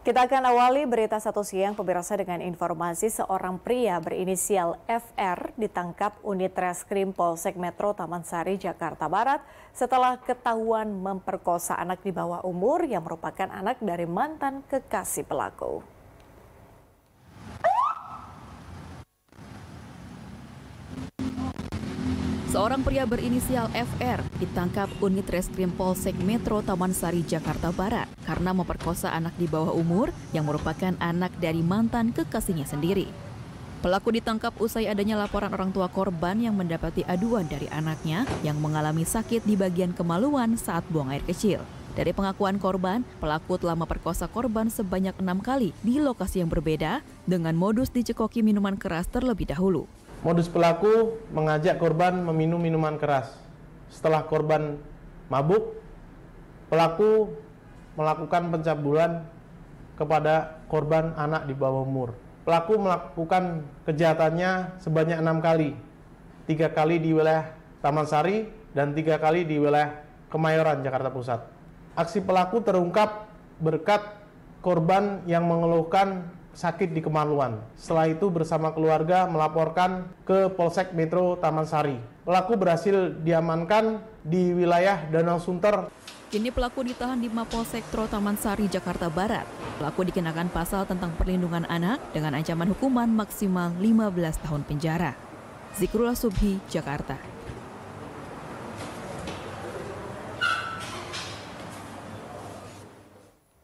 Kita akan awali berita satu siang pemirsa dengan informasi seorang pria berinisial FR ditangkap unit reskrim Polsek Metro Taman Sari, Jakarta Barat setelah ketahuan memperkosa anak di bawah umur yang merupakan anak dari mantan kekasih pelaku. Seorang pria berinisial FR ditangkap unit reskrim Polsek Metro Taman Sari, Jakarta Barat karena memperkosa anak di bawah umur yang merupakan anak dari mantan kekasihnya sendiri. Pelaku ditangkap usai adanya laporan orang tua korban yang mendapati aduan dari anaknya yang mengalami sakit di bagian kemaluan saat buang air kecil. Dari pengakuan korban, pelaku telah memperkosa korban sebanyak enam kali di lokasi yang berbeda dengan modus dicekoki minuman keras terlebih dahulu. Modus pelaku mengajak korban meminum minuman keras. Setelah korban mabuk, pelaku melakukan pencabulan kepada korban anak di bawah umur. Pelaku melakukan kejahatannya sebanyak enam kali, tiga kali di wilayah Taman Sari dan tiga kali di wilayah Kemayoran, Jakarta Pusat. Aksi pelaku terungkap berkat korban yang mengeluhkan sakit di kemaluan. Setelah itu bersama keluarga melaporkan ke Polsek Metro Taman Sari. Pelaku berhasil diamankan di wilayah Danau Sunter. Kini pelaku ditahan di Mapolsek Tro Taman Sari, Jakarta Barat. Pelaku dikenakan pasal tentang perlindungan anak dengan ancaman hukuman maksimal 15 tahun penjara. Zikrullah Subhi, Jakarta.